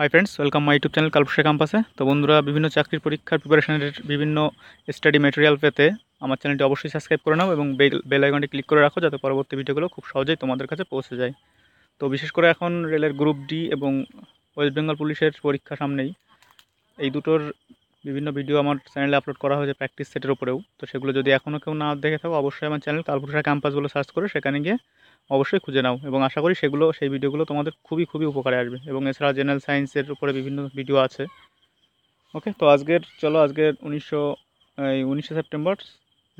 high friends welcome my YouTube channel কালপুষে ক্যাম্পাসে তো বন্ধুরা বিভিন্ন চাকরির পরীক্ষার প্রিপারেশনের বিভিন্ন স্টাডি মেটেরিয়াল পেতে আমার চ্যানেলটি অবশ্যই সাবস্ক্রাইব করে নাও এবং বেল আইকনটি ক্লিক করে রাখো যাতে পরবর্তী ভিডিওগুলো খুব সহজেই তোমাদের কাছে পৌঁছে যায় তো বিশেষ করে এখন রেলের গ্রুপ ডি এবং ওয়েস্ট বেঙ্গল পুলিশের পরীক্ষা সামনেই এই দুটোর বিভিন্ন ভিডিও আমার চ্যানেলে আপলোড করা হয়েছে প্র্যাকটিস সেটের উপরেও তো সেগুলো যদি এখনও কেউ না দেখে থাকো অবশ্যই আমার চ্যানেল কালপুরসা ক্যাম্পাসগুলো সার্চ করে সেখানে গিয়ে অবশ্যই খুঁজে নাও এবং আশা করি সেগুলো সেই ভিডিওগুলো তোমাদের খুবই খুবই উপকারে আসবে এবং এছাড়া জেনারেল সায়েন্সের উপরে বিভিন্ন ভিডিও আছে ওকে তো আজকের চলো আজকের উনিশশো এই উনিশে সেপ্টেম্বর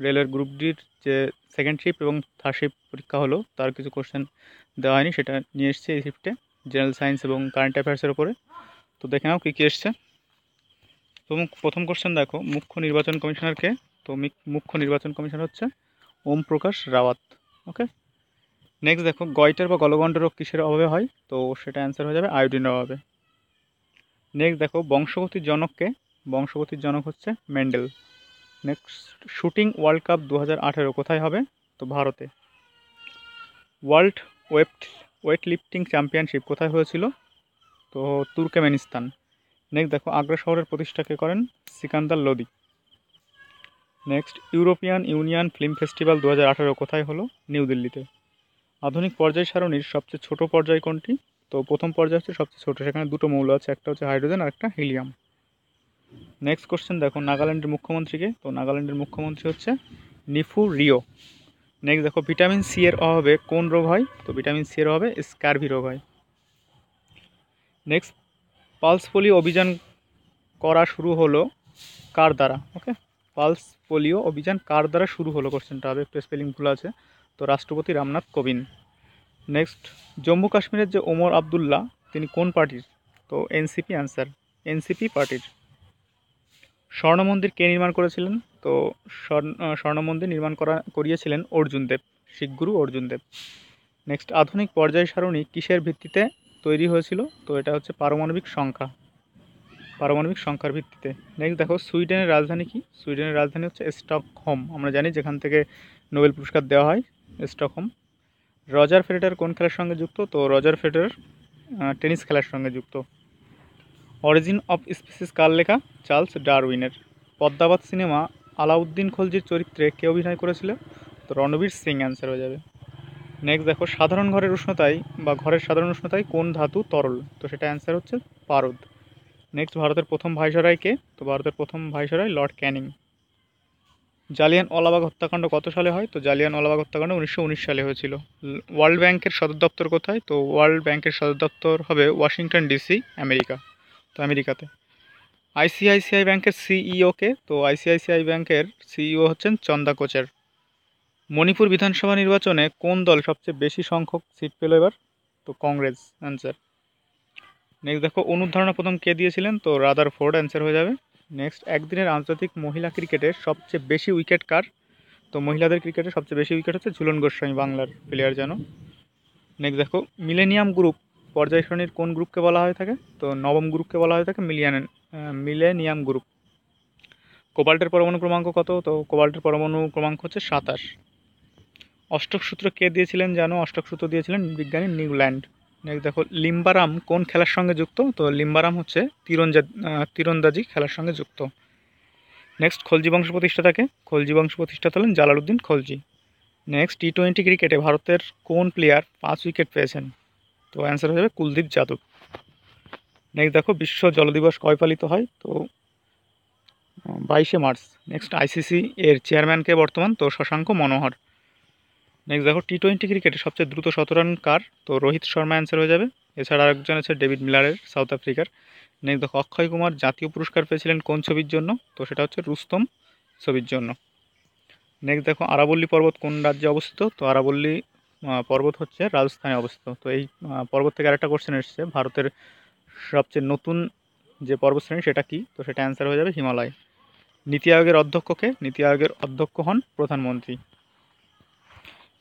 রেলের গ্রুপ ডির যে সেকেন্ড শিফট এবং থার্ড শিফট পরীক্ষা হলো তার কিছু কোশ্চেন দেওয়া হয়নি সেটা নিয়ে এসছে এই শিফটে জেনারেল সায়েন্স এবং কারেন্ট অ্যাফেয়ার্সের উপরে তো দেখে নাও কী কী এসছে তো প্রথম কোশ্চেন দেখো মুখ্য নির্বাচন কমিশনারকে তো মুখ্য নির্বাচন কমিশনার হচ্ছে ওম প্রকাশ রাওয়াত ওকে নেক্সট দেখো গয়টার বা গলগণ্ড রোগ কিসের অভাবে হয় তো সেটা অ্যান্সার হয়ে যাবে আয়োডিনের অভাবে নেক্সট দেখো বংশগতির জনককে বংশগতির জনক হচ্ছে Mendel next shooting world cup দু কোথায় হবে তো ভারতে world weight weightlifting championship কোথায় হয়েছিল তো তুর্কেমেনিস্তান নেক্সট দেখো আগ্রা শহরের প্রতিষ্ঠাকে করেন Sikandar Lodi next European Union film festival দু হাজার কোথায় হলো নিউ দিল্লিতে আধুনিক পর্যায় সারণীর সবচেয়ে ছোট পর্যায় কোনটি তো প্রথম পর্যায় হচ্ছে সবচেয়ে ছোটো সেখানে দুটো মৌল আছে একটা হচ্ছে হাইড্রোজেন আর একটা হিলিয়াম নেক্সট কোশ্চেন দেখো নাগাল্যান্ডের মুখ্যমন্ত্রীকে তো নাগাল্যান্ডের মুখ্যমন্ত্রী হচ্ছে নিফু রিও নেক্সট দেখো ভিটামিন সি এর অভাবে কোন রোগ হয় তো ভিটামিন সি এর অভাবে স্কারভি রোগ হয় নেক্সট পালস পোলিও অভিযান করা শুরু হলো কার দ্বারা ওকে পালস পোলিও অভিযান কার দ্বারা শুরু হলো কোশ্চেনটা আর একটু স্পেলিং ভুল আছে তো রাষ্ট্রপতি রামনাথ কোবিন্দ নেক্সট জম্মু কাশ্মীরের যে ওমর আবদুল্লাহ তিনি কোন পার্টির তো এনসিপি অ্যান্সার এনসিপি পার্টির স্বর্ণ মন্দির কে নির্মাণ করেছিলেন তো স্বর্ণ মন্দির নির্মাণ করা করিয়েছিলেন অর্জুন দেব শিখগুরু অর্জুন দেব নেক্সট আধুনিক পর্যায় সারণী কিসের ভিত্তিতে তৈরি হয়েছিল তো এটা হচ্ছে পারমাণবিক সংখ্যা পারমাণবিক সংখ্যার ভিত্তিতে নেক্সট দেখো সুইডেনের রাজধানী কি সুইডেনের রাজধানী হচ্ছে স্টকহোম আমরা জানি যেখান থেকে নোবেল পুরস্কার দেওয়া হয় স্টকহোম রজার ফেডার কোন খেলার সঙ্গে যুক্ত তো রজার ফেডার টেনিস খেলার সঙ্গে যুক্ত অরিজিন অফ স্পিসিস কার লেখা চার্লস ডারউইনের পদ্মাবাদ সিনেমা আলাউদ্দিন খলজির চরিত্রে কে অভিনয় করেছিল তো রণবীর সিং অ্যান্সার হয়ে যাবে নেক্সট দেখো সাধারণ ঘরের উষ্ণতায় বা ঘরের সাধারণ উষ্ণতায় কোন ধাতু তরল তো সেটা অ্যান্সার হচ্ছে পারদ নেক্সট ভারতের প্রথম ভাইসরাই কে তো ভারতের প্রথম ভাইসরাই লর্ড ক্যানিং জালিয়ান অলাবাগ হত্যাকাণ্ড কত সালে হয় তো জালিয়ান অলাবাগ হত্যাকাণ্ড উনিশশো সালে হয়েছিল ওয়ার্ল্ড ব্যাংকের সদর দপ্তর কোথায় তো ওয়ার্ল্ড ব্যাংকের সদর দপ্তর হবে ওয়াশিংটন ডিসি আমেরিকা তো আমেরিকাতে আইসিআইসিআই ব্যাংকের সিইও e কে তো আইসিআইসিআই ব্যাংকের সিইও e হচ্ছেন চন্দা কোচার মণিপুর বিধানসভা নির্বাচনে কোন দল সবচেয়ে বেশি সংখ্যক সিট পেল এবার তো কংগ্রেস অ্যান্সার নেক্সট দেখো অনুধারণা প্রথম কে দিয়েছিলেন তো রাদার ফোর্ড অ্যান্সার হয়ে যাবে নেক্সট একদিনের আন্তর্জাতিক মহিলা ক্রিকেটে সবচেয়ে বেশি উইকেট কার তো মহিলাদের ক্রিকেটে সবচেয়ে বেশি উইকেট হচ্ছে ঝুলন গোস্বামী বাংলার প্লেয়ার যেন নেক্সট দেখো মিলেনিয়াম গ্রুপ পর্যায় শ্রেণীর কোন গ্রুপকে বলা হয়ে থাকে তো নবম গ্রুপকে বলা হয়ে থাকে মিলিয়ান মিলেনিয়াম গ্রুপ কোবাল্টের পরমাণু ক্রমাঙ্ক কত তো কোবাল্টের পরমাণু ক্রমাঙ্ক হচ্ছে সাতাশ অষ্টক সূত্র কে দিয়েছিলেন জানো অষ্টক সূত্র দিয়েছিলেন বিজ্ঞানী নিউল্যান্ড নেক্সট দেখো লিম্বারাম কোন খেলার সঙ্গে যুক্ত তো লিম্বারাম হচ্ছে তিরঞ্জা তীরন্দাজি খেলার সঙ্গে যুক্ত নেক্সট খলজি বংশ প্রতিষ্ঠাতাকে খলজি বংশ প্রতিষ্ঠাতা হলেন Jalaluddin Khalji next T twenty ক্রিকেটে ভারতের কোন প্লেয়ার পাঁচ উইকেট পেয়েছেন তো অ্যান্সার হয়ে যাবে কুলদীপ যাদব নেক্সট দেখো বিশ্ব জল দিবস কয় পালিত হয় তো বাইশে মার্চ নেক্সট আইসিসি এর চেয়ারম্যানকে বর্তমান তো শশাঙ্ক মনোহর নেক্সট দেখো টি টোয়েন্টি ক্রিকেটে সবচেয়ে দ্রুত শতরান কার তো রোহিত শর্মা অ্যান্সার হয়ে যাবে এছাড়া আরেকজন আছে ডেভিড মিলারের সাউথ আফ্রিকার নেক্সট দেখো অক্ষয় কুমার জাতীয় পুরস্কার পেয়েছিলেন কোন ছবির জন্য তো সেটা হচ্ছে রুস্তম ছবির জন্য নেক্সট দেখো আরাবল্লী পর্বত কোন রাজ্যে অবস্থিত তো আরাবল্লী পর্বত হচ্ছে রাজস্থানে অবস্থিত তো এই পর্বত থেকে আরেকটা কোশ্চেন এসছে ভারতের সবচেয়ে নতুন যে পর্বতশ্রেণী সেটা কি তো সেটা অ্যান্সার হয়ে যাবে হিমালয় নীতি আয়োগের অধ্যক্ষকে নীতি আয়োগের অধ্যক্ষ হন প্রধানমন্ত্রী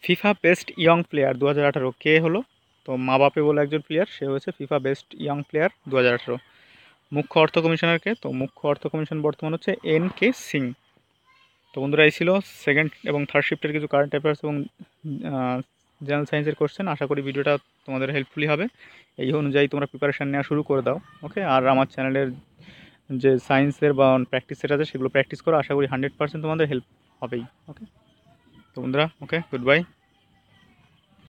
ফিফা বেস্ট ইয়ং প্লেয়ার দু হাজার আঠারো কে হলো তো মা বাপে বলে একজন প্লেয়ার সে হয়েছে ফিফা বেস্ট ইয়ং প্লেয়ার দু হাজার মুখ্য অর্থ কমিশনারকে তো মুখ্য অর্থ কমিশন বর্তমান হচ্ছে এন কে সিং তো বন্ধুরা এই ছিল সেকেন্ড এবং থার্ড শিফটের কিছু কারেন্ট অ্যাফেয়ার্স এবং জেনারেল সায়েন্সের কোশ্চেন আশা করি ভিডিওটা তোমাদের হেল্পফুলি হবে এই অনুযায়ী তোমরা প্রিপারেশান নেওয়া শুরু করে দাও ওকে আর আমার চ্যানেলের যে সায়েন্সের বা প্র্যাকটিসের আছে সেগুলো প্র্যাকটিস করো আশা করি হান্ড্রেড পার্সেন্ট তোমাদের হেল্প হবেই ওকে তো বন্ধুরা ওকে গুড বাই